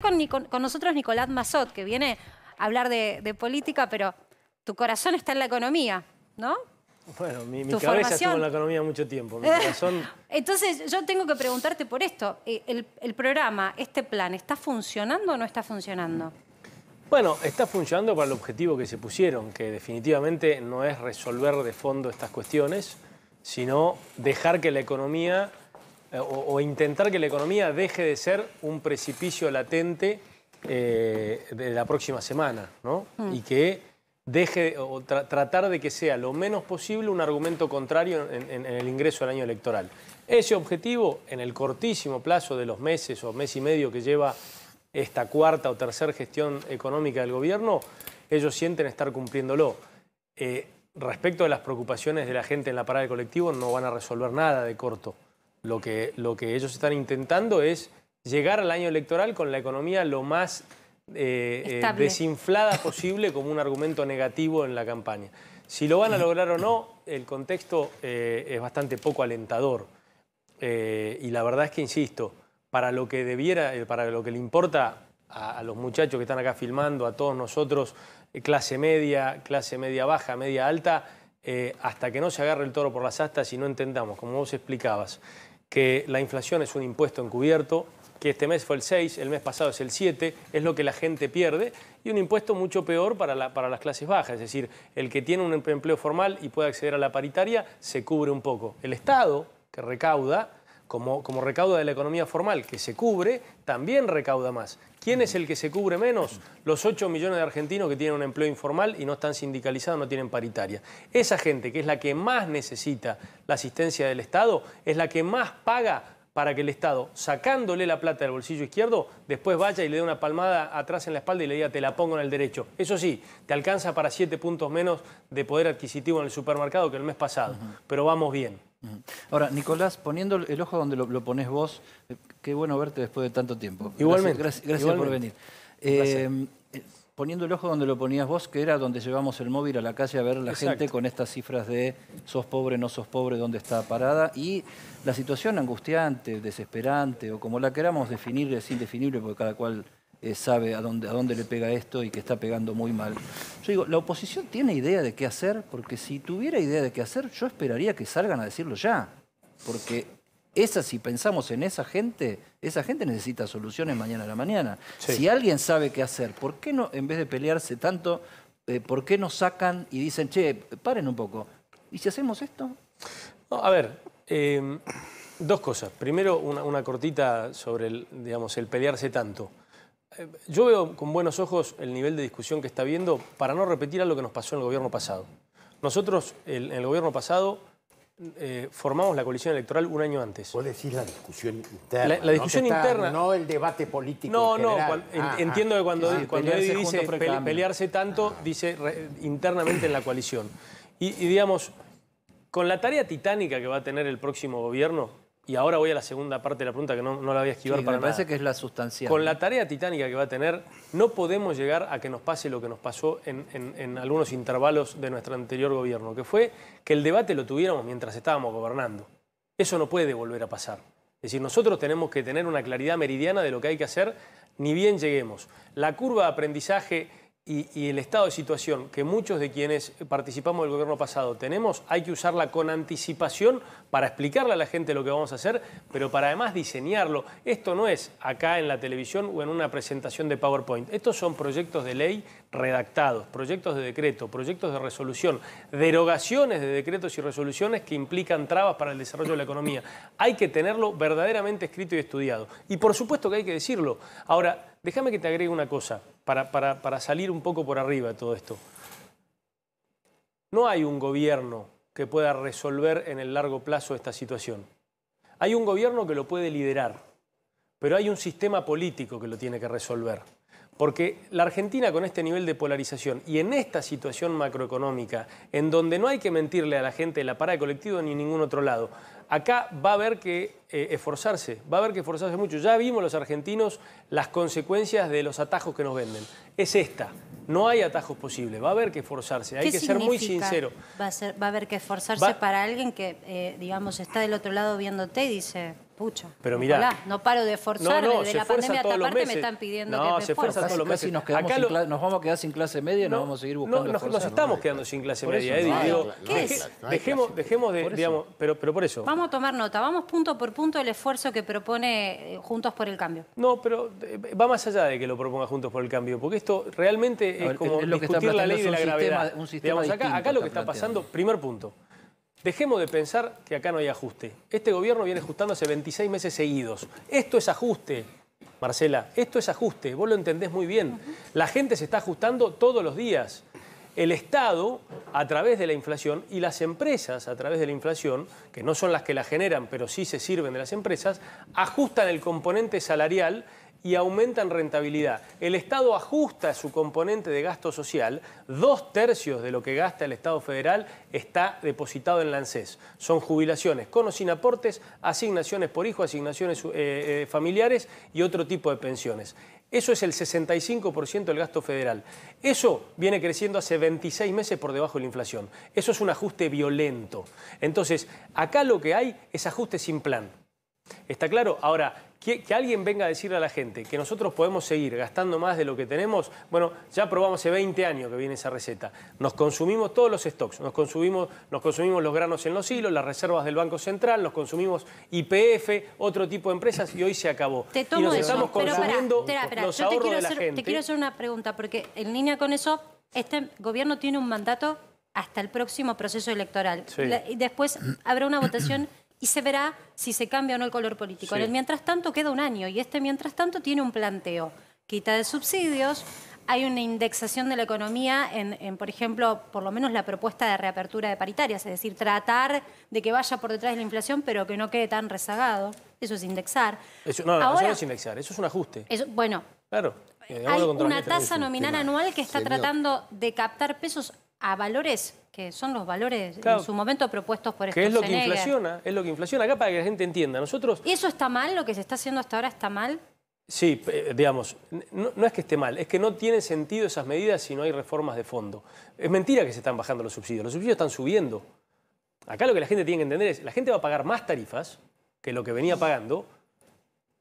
Con, nosotros Nicolás Mazot, que viene a hablar de, política, pero tu corazón está en la economía, ¿no? Bueno, mi, cabeza en la economía mucho tiempo. Entonces, yo tengo que preguntarte por esto. Eh, el programa, este plan, está funcionando o no está funcionando? Bueno, está funcionando para el objetivo que se pusieron, que definitivamente no es resolver de fondo estas cuestiones, sino dejar que la economía eh, o, intentar que la economía deje de ser un precipicio latente eh, de la próxima semana, ¿no? Hmm. Y que deje o tratar de que sea lo menos posible un argumento contrario en, el ingreso al año electoral. Ese objetivo, en el cortísimo plazo de los meses o mes y medio que lleva esta cuarta o tercera gestión económica del gobierno, ellos sienten estar cumpliéndolo. Eh, respecto a las preocupaciones de la gente en la parada del colectivo, no van a resolver nada de corto. Lo que, lo que ellos están intentando es llegar al año electoral con la economía lo más eh, eh, desinflada posible como un argumento negativo en la campaña. Si lo van a lograr o no, el contexto eh, es bastante poco alentador. y la verdad es que, insisto, para lo que debiera, para lo que le importa a, a los muchachos que están acá filmando, a todos nosotros, clase media, clase media baja, media alta, hasta que no se agarre el toro por las astas y no entendamos, como vos explicabas, que la inflación es un impuesto encubierto, que este mes fue el 6, el mes pasado es el 7, es lo que la gente pierde, y un impuesto mucho peor para, la, para las clases bajas, es decir, el que tiene un empleo formal y puede acceder a la paritaria se cubre un poco. El Estado, que recauda, como, recauda de la economía formal, que se cubre, también recauda más. ¿Quién es el que se cubre menos? Los 8 millones de argentinos que tienen un empleo informal y no están sindicalizados, no tienen paritaria. Esa gente, que es la que más necesita la asistencia del Estado, es la que más paga para que el Estado, sacándole la plata del bolsillo izquierdo, después vaya y le dé una palmada atrás en la espalda y le diga, te la pongo en el derecho. Eso sí, te alcanza para 7 puntos menos de poder adquisitivo en el supermercado que el mes pasado, pero vamos bien. Ahora, Nicolás, poniendo el ojo donde lo, pones vos, eh, qué bueno verte después de tanto tiempo. Igualmente. Gracias, por venir. Eh, eh, poniendo el ojo donde lo ponías vos, que era donde llevamos el móvil a la calle a ver la gente con estas cifras de sos pobre, no sos pobre, dónde está parada, y la situación angustiante, desesperante, o como la queramos definir, es indefinible porque cada cual eh, sabe a dónde, a dónde le pega esto y que está pegando muy mal. Yo digo, ¿la oposición tiene idea de qué hacer? Porque si tuviera idea de qué hacer, yo esperaría que salgan a decirlo ya. Porque esa, si pensamos en esa gente, esa gente necesita soluciones mañana a la mañana. Si alguien sabe qué hacer, ¿por qué no, en vez de pelearse tanto, eh, por qué no sacan y dicen, che, paren un poco? ¿Y si hacemos esto? a ver, eh, dos cosas. Primero, una, una cortita sobre el, digamos, el pelearse tanto. Eh, yo veo con buenos ojos el nivel de discusión que está habiendo para no repetir lo que nos pasó en el gobierno pasado. Nosotros, en el gobierno pasado, eh, formamos la coalición electoral un año antes. Vos decís la discusión interna. La, discusión interna. no el debate político. No, no. Ah, ah. entiendo que cuando, Eddie dice pelearse tanto, dice internamente en la coalición. y, digamos, con la tarea titánica que va a tener el próximo gobierno, y ahora voy a la segunda parte de la pregunta que no, la voy a esquivar sí, para me parece que es la sustancial. Con la tarea titánica que va a tener, no podemos llegar a que nos pase lo que nos pasó en, en algunos intervalos de nuestro anterior gobierno, que fue que el debate lo tuviéramos mientras estábamos gobernando. Eso no puede volver a pasar. Es decir, nosotros tenemos que tener una claridad meridiana de lo que hay que hacer, ni bien lleguemos. La curva de aprendizaje y, el estado de situación que muchos de quienes participamos del gobierno pasado tenemos, hay que usarla con anticipación para explicarle a la gente lo que vamos a hacer, pero para además diseñarlo. Esto no es acá en la televisión o en una presentación de PowerPoint. Estos son proyectos de ley redactados, proyectos de decreto, proyectos de resolución, derogaciones de decretos y resoluciones que implican trabas para el desarrollo de la economía. Hay que tenerlo verdaderamente escrito y estudiado. Y por supuesto que hay que decirlo. Ahora, Déjame que te agregue una cosa, para, para salir un poco por arriba de todo esto. No hay un gobierno que pueda resolver en el largo plazo esta situación. Hay un gobierno que lo puede liderar, pero hay un sistema político que lo tiene que resolver. Porque la Argentina con este nivel de polarización y en esta situación macroeconómica, en donde no hay que mentirle a la gente de la parada de colectivo ni en ningún otro lado, acá va a haber que eh, esforzarse, va a haber que esforzarse mucho. Ya vimos los argentinos las consecuencias de los atajos que nos venden. Es esta, no hay atajos posibles, va a haber que esforzarse, hay que ser muy sincero. Va a, va a haber que esforzarse para alguien que, eh, digamos, está del otro lado viéndote y dice pucha. Pero mira, no paro de esforzarme. de la pandemia a todos me están pidiendo que me se fuerza todos Nos, nos, vamos a quedar sin clase media, nos vamos a seguir buscando. nos, nos estamos quedando sin clase media, Eddie. Eh, ¿Qué es? Dejemos, dejemos de, digamos, pero, por eso. Vamos a tomar nota, vamos punto por punto el esfuerzo que propone eh, Juntos por el Cambio. No, pero eh, va más allá de que lo proponga Juntos por el Cambio, porque esto realmente es como lo que la ley de la gravedad. Acá lo que está pasando, primer punto. Dejemos de pensar que acá no hay ajuste. Este gobierno viene ajustando hace 26 meses seguidos. Esto es ajuste, Marcela, esto es ajuste, vos lo entendés muy bien. La gente se está ajustando todos los días el Estado a través de la inflación y las empresas a través de la inflación, que no son las que la generan, pero sí se sirven de las empresas, ajustan el componente salarial y aumentan rentabilidad. El Estado ajusta su componente de gasto social, dos tercios de lo que gasta el Estado federal está depositado en la ANSES. Son jubilaciones con o sin aportes, asignaciones por hijo, asignaciones eh, eh, familiares y otro tipo de pensiones. Eso es el 65% del gasto federal. Eso viene creciendo hace 26 meses por debajo de la inflación. Eso es un ajuste violento. Entonces, acá lo que hay es ajuste sin plan. ¿Está claro? Ahora, que, alguien venga a decirle a la gente que nosotros podemos seguir gastando más de lo que tenemos, bueno, ya probamos hace 20 años que viene esa receta. Nos consumimos todos los stocks, nos consumimos, nos consumimos los granos en los hilos, las reservas del Banco Central, nos consumimos IPF, otro tipo de empresas y hoy se acabó. Te tomo y nos estamos consumiendo los te quiero, hacer, te quiero hacer una pregunta, porque en línea con eso, este gobierno tiene un mandato hasta el próximo proceso electoral. y después habrá una votación y se verá si se cambia o no el color político. En el mientras tanto queda un año y este mientras tanto tiene un planteo. Quita de subsidios, hay una indexación de la economía en, por ejemplo, por lo menos la propuesta de reapertura de paritarias, es decir, tratar de que vaya por detrás de la inflación, pero que no quede tan rezagado. Eso es indexar. Eso, no, no, es indexar, eso es un ajuste. bueno, claro. Eh, hay una tasa nominal anual que está tratando de captar pesos a valores que son los valores en su momento propuestos por Que es lo que inflaciona, es lo que inflaciona. Acá para que la gente entienda, nosotros... ¿Y eso está mal? ¿Lo que se está haciendo hasta ahora está mal? Sí, eh, digamos, no, es que esté mal, es que no tiene sentido esas medidas si no hay reformas de fondo. Es mentira que se están bajando los subsidios, los subsidios están subiendo. Acá lo que la gente tiene que entender es, la gente va a pagar más tarifas que lo que venía pagando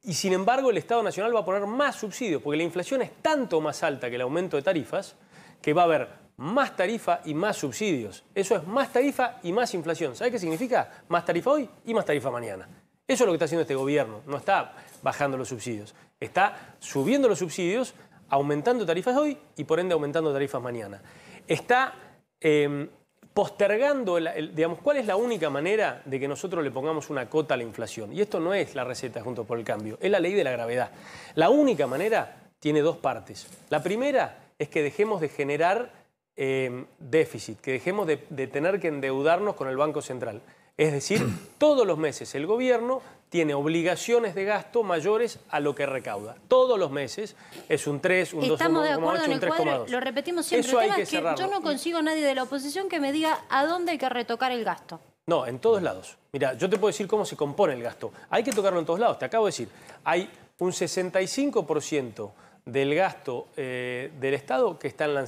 y sin embargo el Estado Nacional va a poner más subsidios porque la inflación es tanto más alta que el aumento de tarifas que va a haber más tarifa y más subsidios. Eso es más tarifa y más inflación. sabes qué significa? Más tarifa hoy y más tarifa mañana. Eso es lo que está haciendo este gobierno. No está bajando los subsidios. Está subiendo los subsidios, aumentando tarifas hoy y por ende aumentando tarifas mañana. Está em, postergando, digamos, cuál es la única manera de que nosotros le pongamos una cota a la inflación. Y esto no es la receta junto por el cambio, es la ley de la gravedad. La única manera tiene dos partes. La primera es que dejemos de generar Em, déficit, que dejemos de, tener que endeudarnos con el Banco Central. Es decir, todos los meses el gobierno tiene obligaciones de gasto mayores a lo que recauda. Todos los meses es un 3, un 2, Estamos un Lo repetimos siempre. el yo no consigo a nadie de la oposición que me diga a dónde hay que retocar el gasto. No, en todos lados. Mira, yo te puedo decir cómo se compone el gasto. Hay que tocarlo en todos lados. Te acabo de decir, hay un 65% del gasto eh, del Estado que está en la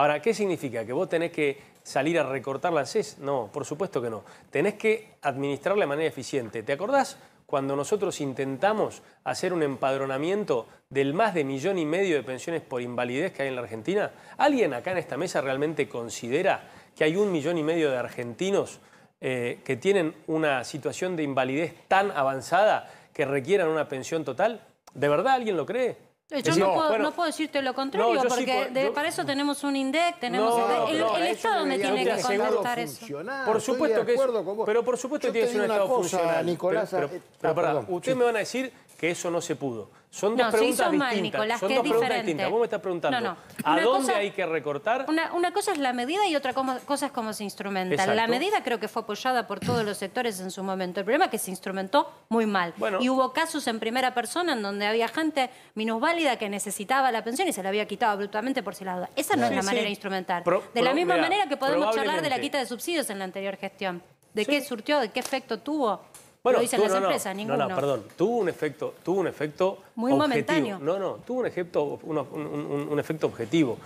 Ahora, ¿qué significa? ¿Que vos tenés que salir a recortar la CES? No, por supuesto que no. Tenés que administrarla de manera eficiente. ¿Te acordás cuando nosotros intentamos hacer un empadronamiento del más de millón y medio de pensiones por invalidez que hay en la Argentina? ¿Alguien acá en esta mesa realmente considera que hay un millón y medio de argentinos eh, que tienen una situación de invalidez tan avanzada que requieran una pensión total? ¿De verdad alguien lo cree? Eh, yo no, puedo, no, puedo, decirte lo contrario, porque para eso tenemos un INDEC, tenemos el, Estado donde tiene que contestar eso. Por supuesto que es, Pero por supuesto que tienes un Estado funcional. pero, eh, ah, perdón, ustedes me van a decir que eso no se pudo. Son dos no, preguntas distintas. Mal, Nicolás, es Vos me estás preguntando, ¿a dónde hay que recortar? Una, cosa es la medida y otra como, cosa es cómo se instrumenta. La medida creo que fue apoyada por todos los sectores en su momento. El problema es que se instrumentó muy mal. y hubo casos en primera persona en donde había gente minusválida que necesitaba la pensión y se la había quitado abruptamente por si la duda. Esa no es la manera de instrumentar. de la misma manera que podemos hablar de la quita de subsidios en la anterior gestión. ¿De qué surtió? ¿De qué efecto tuvo? Bueno, lo dicen las empresas, ninguno. No, no, perdón. Tuvo un efecto, tuvo un efecto Muy objetivo. momentáneo. No, no, tuvo un efecto, un, efecto objetivo.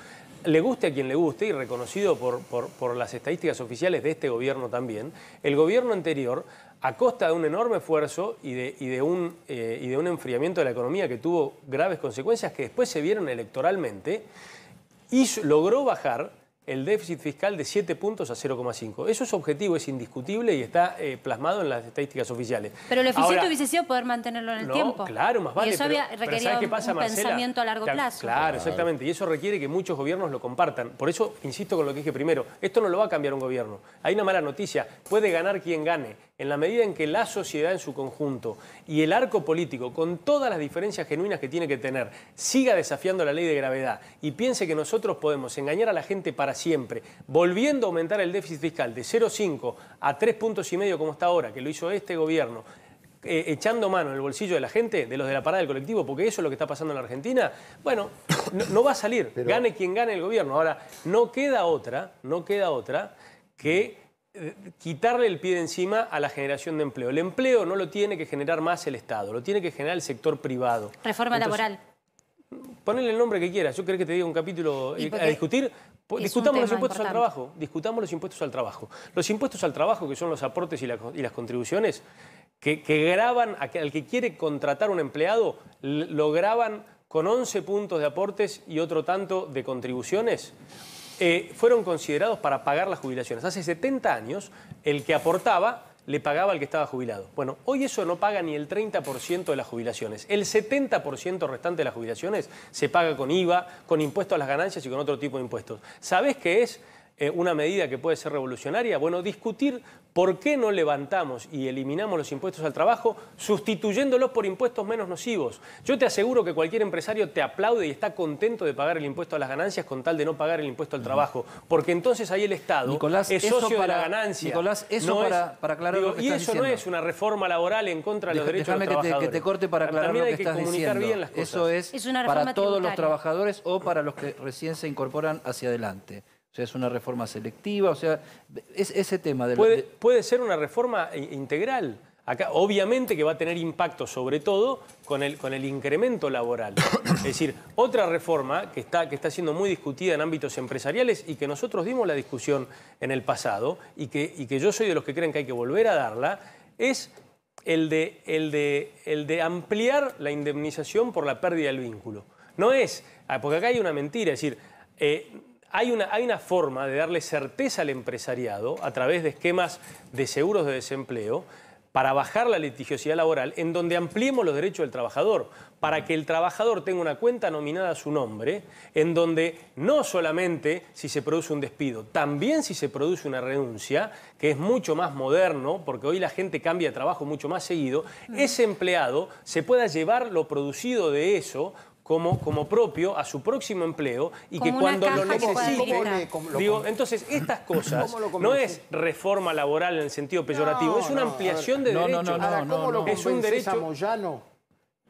Le guste a quien le guste y reconocido por, las estadísticas oficiales de este gobierno también, el gobierno anterior, a costa de un enorme esfuerzo y de, y de un, eh, y de un enfriamiento de la economía que tuvo graves consecuencias que después se vieron electoralmente, y logró bajar el déficit fiscal de 7 puntos a 0,5. Eso es objetivo, es indiscutible y está eh, plasmado en las estadísticas oficiales. Pero el eficiente hubiese sido poder mantenerlo en el tiempo. Claro, más vale. Y eso requería un pensamiento a largo plazo. Claro, exactamente. Y eso requiere que muchos gobiernos lo compartan. Por eso insisto con lo que dije primero. Esto no lo va a cambiar un gobierno. Hay una mala noticia. Puede ganar quien gane en la medida en que la sociedad en su conjunto y el arco político, con todas las diferencias genuinas que tiene que tener, siga desafiando la ley de gravedad y piense que nosotros podemos engañar a la gente para siempre, volviendo a aumentar el déficit fiscal de 0,5 a 3 puntos y medio como está ahora, que lo hizo este gobierno, eh, echando mano en el bolsillo de la gente, de los de la parada del colectivo, porque eso es lo que está pasando en la Argentina, bueno, no, va a salir, gane quien gane el gobierno. Ahora, no queda otra, no queda otra que quitarle el pie de encima a la generación de empleo. El empleo no lo tiene que generar más el Estado, lo tiene que generar el sector privado. Reforma laboral. Ponle el nombre que quieras. Yo creo que te diga un capítulo a discutir. Discutamos los impuestos al trabajo. Discutamos los impuestos al trabajo. Los impuestos al trabajo, que son los aportes y, las contribuciones, que, graban al que quiere contratar un empleado, lo graban con 11 puntos de aportes y otro tanto de contribuciones. Eh, fueron considerados para pagar las jubilaciones. Hace 70 años, el que aportaba le pagaba al que estaba jubilado. Bueno, hoy eso no paga ni el 30% de las jubilaciones. El 70% restante de las jubilaciones se paga con IVA, con impuestos a las ganancias y con otro tipo de impuestos. ¿Sabés qué es? Eh, una medida que puede ser revolucionaria? Bueno, discutir por qué no levantamos y eliminamos los impuestos al trabajo sustituyéndolos por impuestos menos nocivos. Yo te aseguro que cualquier empresario te aplaude y está contento de pagar el impuesto a las ganancias con tal de no pagar el impuesto al trabajo, porque entonces ahí el Estado es socio para, de la ganancia. Nicolás, eso para, aclarar Y eso no es una reforma laboral en contra de los derechos de los trabajadores. Que te, corte para aclarar que, hay que Bien las cosas. Eso es, para todos los trabajadores o para los que recién se incorporan hacia adelante. O sea, es una reforma selectiva, o sea, es ese tema del... Puede, puede ser una reforma integral. Acá, obviamente que va a tener impacto, sobre todo, con el, con el incremento laboral. Es decir, otra reforma que está, que está siendo muy discutida en ámbitos empresariales y que nosotros dimos la discusión en el pasado y que, y que yo soy de los que creen que hay que volver a darla, es el de, el de, el de ampliar la indemnización por la pérdida del vínculo. No es, ah, porque acá hay una mentira, es decir, eh, hay una, hay una forma de darle certeza al empresariado a través de esquemas de seguros de desempleo para bajar la litigiosidad laboral, en donde ampliemos los derechos del trabajador, para que el trabajador tenga una cuenta nominada a su nombre, en donde no solamente si se produce un despido, también si se produce una renuncia, que es mucho más moderno, porque hoy la gente cambia de trabajo mucho más seguido, mm. ese empleado se pueda llevar lo producido de eso como, como propio a su próximo empleo y que cuando lo necesite... Digo, entonces, estas cosas no es reforma laboral en el sentido peyorativo, es una ampliación de derechos. No, no, no, no, es un derecho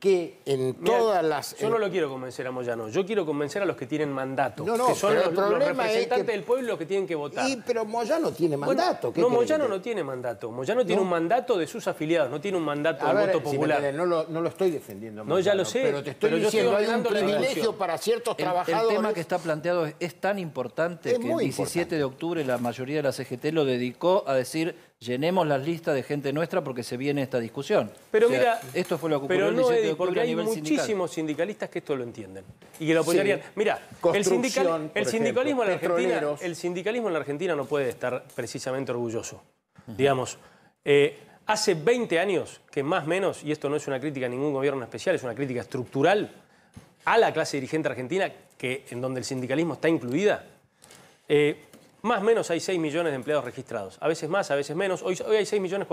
que en todas las... Yo no lo quiero convencer a Moyano, yo quiero convencer a los que tienen mandato, no, que son los, el representantes es del pueblo que tienen que votar. Y, pero Moyano tiene mandato. no, Moyano no tiene mandato. Moyano tiene un mandato de sus afiliados, no tiene un mandato de voto popular. no, lo, estoy defendiendo. no, ya lo sé. Pero te estoy diciendo, hay un privilegio para ciertos el, trabajadores. El tema que está planteado es, tan importante que el 17 de octubre la mayoría de la CGT lo dedicó a decir llenemos las listas de gente nuestra porque se viene esta discusión. Pero mira, esto fue lo que ocurrió pero no, hay muchísimos sindicalistas que esto lo entienden y que lo apoyarían. Mira, el, sindicalismo en la Argentina, no puede estar precisamente orgulloso. Digamos, eh, hace 20 años que más o menos, y esto no es una crítica a ningún gobierno especial, es una crítica estructural a la clase dirigente argentina, que, en donde el sindicalismo está incluida, eh, más o menos hay 6 millones de empleados registrados. A veces más, a veces menos. Hoy, hoy hay 6 millones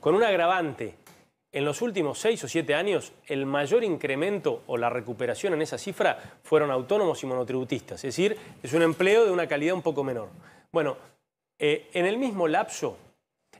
con un agravante. En los últimos 6 o 7 años, el mayor incremento o la recuperación en esa cifra fueron autónomos y monotributistas. Es decir, es un empleo de una calidad un poco menor. Bueno, eh, en el mismo lapso,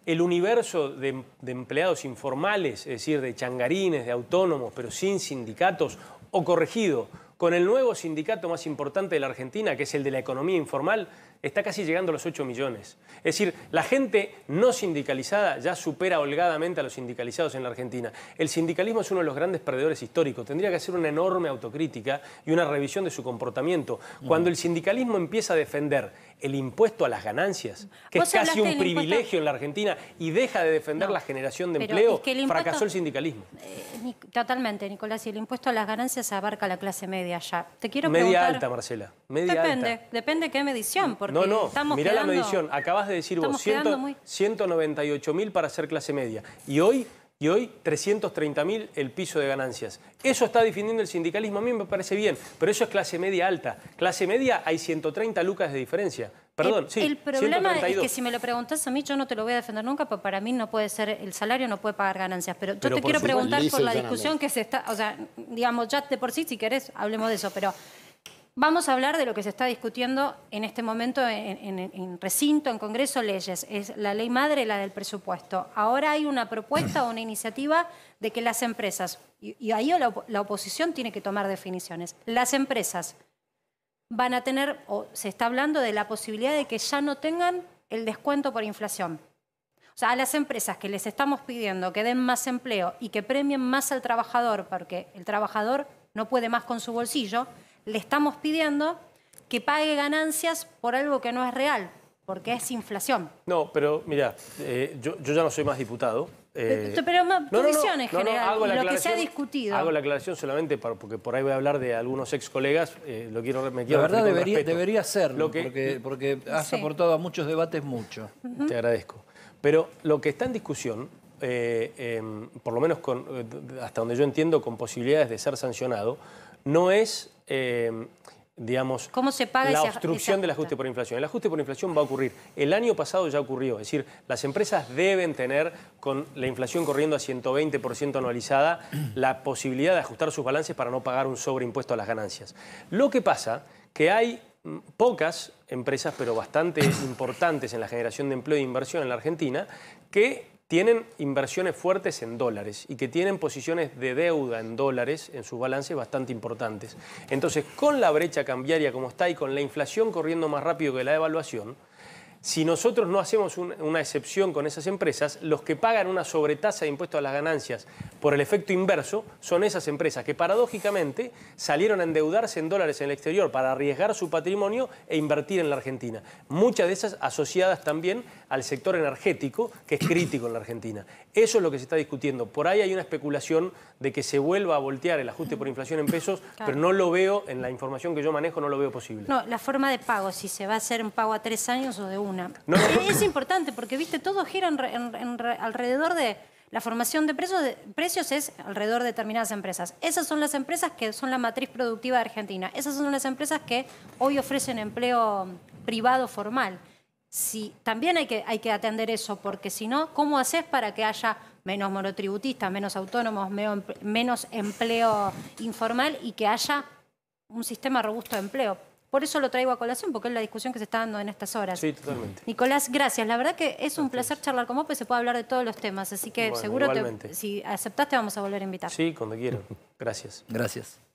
el universo de, empleados informales, es decir, de changarines, de autónomos, pero sin sindicatos, o corregido, con el nuevo sindicato más importante de la Argentina, que es el de la economía informal, está casi llegando a los 8 millones. Es decir, la gente no sindicalizada ya supera holgadamente a los sindicalizados en la Argentina. El sindicalismo es uno de los grandes perdedores históricos. Tendría que hacer una enorme autocrítica y una revisión de su comportamiento. Cuando el sindicalismo empieza a defender el impuesto a las ganancias, que es casi un privilegio en la Argentina y deja de defender la generación de empleo, fracasó el sindicalismo. Eh, totalmente, Nicolás, y el impuesto a las ganancias abarca la clase media ya. Te quiero media alta, Marcela. depende, depende qué medición, porque no, no, estamos mirá la medición, acabas de decir vos, 198 mil para ser clase media. Y hoy y hoy 330 mil el piso de ganancias. Eso está definiendo el sindicalismo, a mí me parece bien, pero eso es clase media alta. Clase media hay 130 lucas de diferencia. Perdón, el, problema es que si me lo preguntas a mí, yo no te lo voy a defender nunca, porque para mí no puede ser, el salario no puede pagar ganancias. Pero yo te quiero preguntar por la discusión que se está, o sea, digamos, ya de por sí, si querés, hablemos de eso, pero Vamos a hablar de lo que se está discutiendo en este momento en, recinto, en Congreso, leyes. Es la ley madre, la del presupuesto. Ahora hay una propuesta o una iniciativa de que las empresas, y, ahí la, la oposición tiene que tomar definiciones, las empresas van a tener, o se está hablando de la posibilidad de que ya no tengan el descuento por inflación. O sea, a las empresas que les estamos pidiendo que den más empleo y que premien más al trabajador, porque el trabajador no puede más con su bolsillo, le estamos pidiendo que pague ganancias por algo que no es real, porque es inflación. No, pero mira, eh, yo, ya no soy más diputado. Eh, pero, pero tu en general, lo que se ha discutido. Hago la aclaración solamente porque por ahí voy a hablar de algunos ex colegas, eh, lo quiero, me La verdad debería, debería serlo, porque, has aportado a muchos debates mucho. Te agradezco. Pero lo que está en discusión, em, por lo menos hasta donde yo entiendo, con posibilidades de ser sancionado, no es Em, digamos, la obstrucción del ajuste por inflación. El ajuste por inflación va a ocurrir. El año pasado ya ocurrió, es decir, las empresas deben tener, con la inflación corriendo a 120% anualizada, la posibilidad de ajustar sus balances para no pagar un sobreimpuesto a las ganancias. Lo que pasa que hay mm, pocas empresas, pero bastante importantes en la generación de empleo e inversión en la Argentina, que tienen inversiones fuertes en dólares y que tienen posiciones de deuda en dólares en sus balances bastante importantes. Entonces, con la brecha cambiaria como está y con la inflación corriendo más rápido que la devaluación, si nosotros no hacemos una excepción con esas empresas, los que pagan una sobretasa de impuestos a las ganancias por el efecto inverso son esas empresas que paradójicamente salieron a endeudarse en dólares en el exterior para arriesgar su patrimonio e invertir en la Argentina. Muchas de esas asociadas también al sector energético, que es crítico en la Argentina. Eso es lo que se está discutiendo. Por ahí hay una especulación de que se vuelva a voltear el ajuste por inflación en pesos, pero no lo veo en la información que yo manejo, no lo veo posible. No, la forma de pago, si se va a hacer un pago a tres años o de uno. Es importante porque, viste, todo gira alrededor de... La formación de precios, precios es alrededor de determinadas empresas. Esas son las empresas que son la matriz productiva de Argentina. Esas son las empresas que hoy ofrecen empleo privado formal. Si, también hay que, hay que atender eso, porque si no, ¿cómo haces para que haya menos monotributistas, menos autónomos, menos empleo informal y que haya un sistema robusto de empleo? Por eso lo traigo a colación, porque es la discusión que se está dando en estas horas. Sí, totalmente. Nicolás, gracias. La verdad que es un placer charlar con vos, pues se puede hablar de todos los temas. Así que seguro, que si aceptaste, vamos a volver a invitar. Sí, cuando quieran. Gracias. Gracias.